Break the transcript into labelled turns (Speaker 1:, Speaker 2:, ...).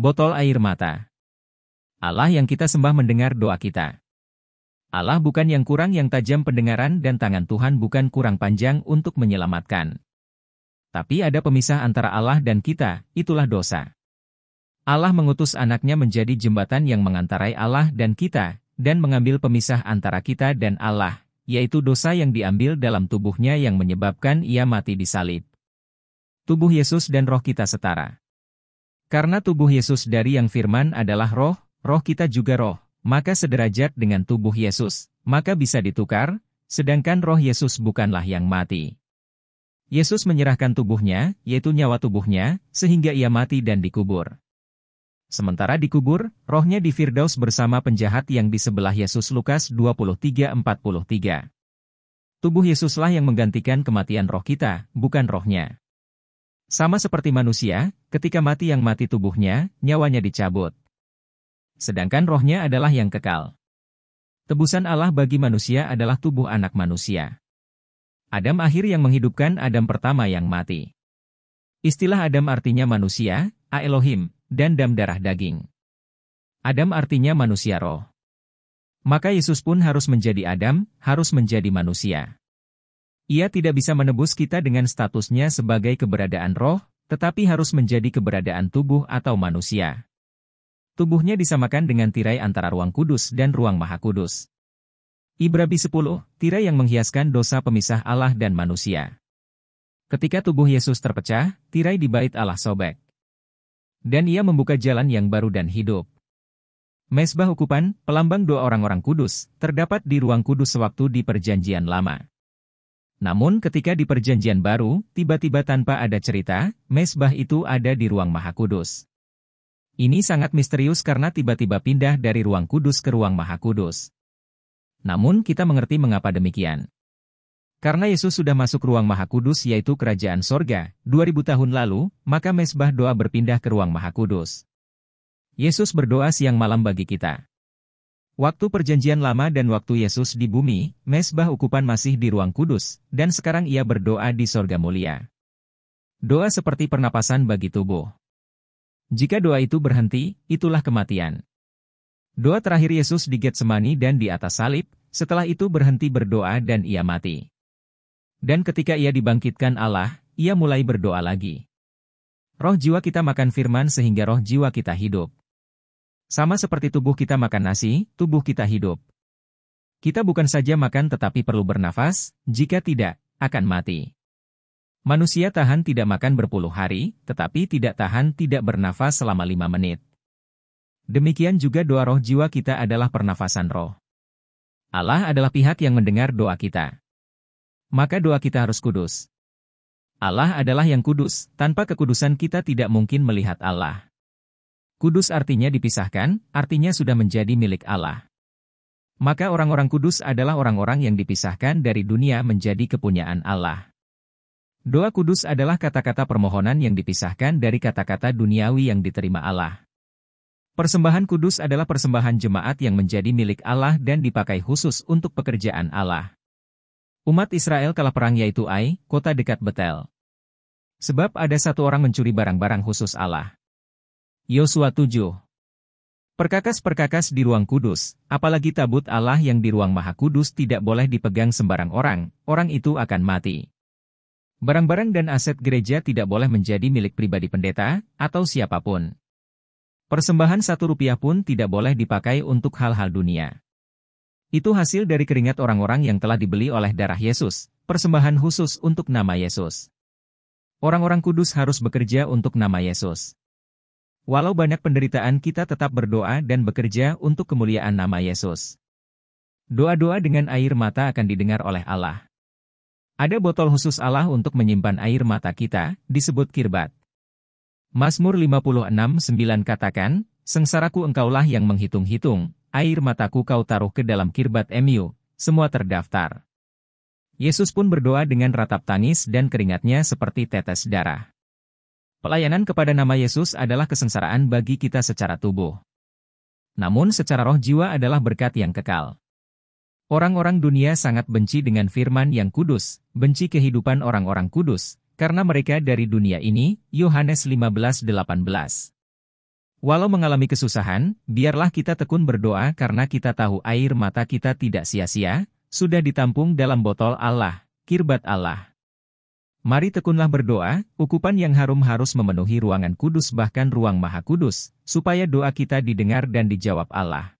Speaker 1: Botol air mata. Allah yang kita sembah mendengar doa kita. Allah bukan yang kurang yang tajam pendengaran dan tangan Tuhan bukan kurang panjang untuk menyelamatkan. Tapi ada pemisah antara Allah dan kita, itulah dosa. Allah mengutus anaknya menjadi jembatan yang mengantarai Allah dan kita, dan mengambil pemisah antara kita dan Allah, yaitu dosa yang diambil dalam tubuhnya yang menyebabkan ia mati di salib. Tubuh Yesus dan roh kita setara. Karena tubuh Yesus dari yang firman adalah roh, roh kita juga roh, maka sederajat dengan tubuh Yesus, maka bisa ditukar, sedangkan roh Yesus bukanlah yang mati. Yesus menyerahkan tubuhnya, yaitu nyawa tubuhnya, sehingga ia mati dan dikubur. Sementara dikubur, rohnya di Firdaus bersama penjahat yang di sebelah Yesus Lukas 23:43. Tubuh Yesuslah yang menggantikan kematian roh kita, bukan rohnya. Sama seperti manusia, ketika mati yang mati tubuhnya, nyawanya dicabut. Sedangkan rohnya adalah yang kekal. Tebusan Allah bagi manusia adalah tubuh anak manusia. Adam akhir yang menghidupkan Adam pertama yang mati. Istilah Adam artinya manusia, A Elohim, dan dam darah daging. Adam artinya manusia roh. Maka Yesus pun harus menjadi Adam, harus menjadi manusia. Ia tidak bisa menebus kita dengan statusnya sebagai keberadaan roh, tetapi harus menjadi keberadaan tubuh atau manusia. Tubuhnya disamakan dengan tirai antara ruang kudus dan ruang maha kudus. Ibrabi 10, tirai yang menghiaskan dosa pemisah Allah dan manusia. Ketika tubuh Yesus terpecah, tirai di bait Allah sobek. Dan ia membuka jalan yang baru dan hidup. Mesbah ukupan, pelambang dua orang-orang kudus, terdapat di ruang kudus sewaktu di perjanjian lama. Namun ketika di perjanjian baru, tiba-tiba tanpa ada cerita, mesbah itu ada di ruang maha kudus. Ini sangat misterius karena tiba-tiba pindah dari ruang kudus ke ruang maha kudus. Namun kita mengerti mengapa demikian. Karena Yesus sudah masuk ruang maha kudus yaitu kerajaan sorga, 2000 tahun lalu, maka mesbah doa berpindah ke ruang maha kudus. Yesus berdoa siang malam bagi kita. Waktu perjanjian lama dan waktu Yesus di bumi, mesbah ukupan masih di ruang kudus, dan sekarang ia berdoa di sorga mulia. Doa seperti pernapasan bagi tubuh. Jika doa itu berhenti, itulah kematian. Doa terakhir Yesus di Getsemani dan di atas salib, setelah itu berhenti berdoa dan ia mati. Dan ketika ia dibangkitkan Allah, ia mulai berdoa lagi. Roh jiwa kita makan firman sehingga roh jiwa kita hidup. Sama seperti tubuh kita makan nasi, tubuh kita hidup. Kita bukan saja makan tetapi perlu bernafas, jika tidak, akan mati. Manusia tahan tidak makan berpuluh hari, tetapi tidak tahan tidak bernafas selama lima menit. Demikian juga doa roh jiwa kita adalah pernafasan roh. Allah adalah pihak yang mendengar doa kita. Maka doa kita harus kudus. Allah adalah yang kudus, tanpa kekudusan kita tidak mungkin melihat Allah. Kudus artinya dipisahkan, artinya sudah menjadi milik Allah. Maka orang-orang kudus adalah orang-orang yang dipisahkan dari dunia menjadi kepunyaan Allah. Doa kudus adalah kata-kata permohonan yang dipisahkan dari kata-kata duniawi yang diterima Allah. Persembahan kudus adalah persembahan jemaat yang menjadi milik Allah dan dipakai khusus untuk pekerjaan Allah. Umat Israel kalah perang yaitu Ai, kota dekat Betel. Sebab ada satu orang mencuri barang-barang khusus Allah. Yosua 7 Perkakas-perkakas di ruang kudus, apalagi tabut Allah yang di ruang maha kudus tidak boleh dipegang sembarang orang, orang itu akan mati. Barang-barang dan aset gereja tidak boleh menjadi milik pribadi pendeta, atau siapapun. Persembahan satu rupiah pun tidak boleh dipakai untuk hal-hal dunia. Itu hasil dari keringat orang-orang yang telah dibeli oleh darah Yesus, persembahan khusus untuk nama Yesus. Orang-orang kudus harus bekerja untuk nama Yesus. Walau banyak penderitaan kita tetap berdoa dan bekerja untuk kemuliaan nama Yesus. Doa-doa dengan air mata akan didengar oleh Allah. Ada botol khusus Allah untuk menyimpan air mata kita, disebut kirbat. Mazmur 56:9 katakan, Sengsaraku engkaulah yang menghitung-hitung, air mataku kau taruh ke dalam kirbat emiu, semua terdaftar. Yesus pun berdoa dengan ratap tangis dan keringatnya seperti tetes darah. Pelayanan kepada nama Yesus adalah kesengsaraan bagi kita secara tubuh. Namun secara roh jiwa adalah berkat yang kekal. Orang-orang dunia sangat benci dengan firman yang kudus, benci kehidupan orang-orang kudus, karena mereka dari dunia ini, Yohanes 15:18. Walau mengalami kesusahan, biarlah kita tekun berdoa karena kita tahu air mata kita tidak sia-sia, sudah ditampung dalam botol Allah, kirbat Allah. Mari tekunlah berdoa, ukupan yang harum harus memenuhi ruangan kudus bahkan ruang maha kudus, supaya doa kita didengar dan dijawab Allah.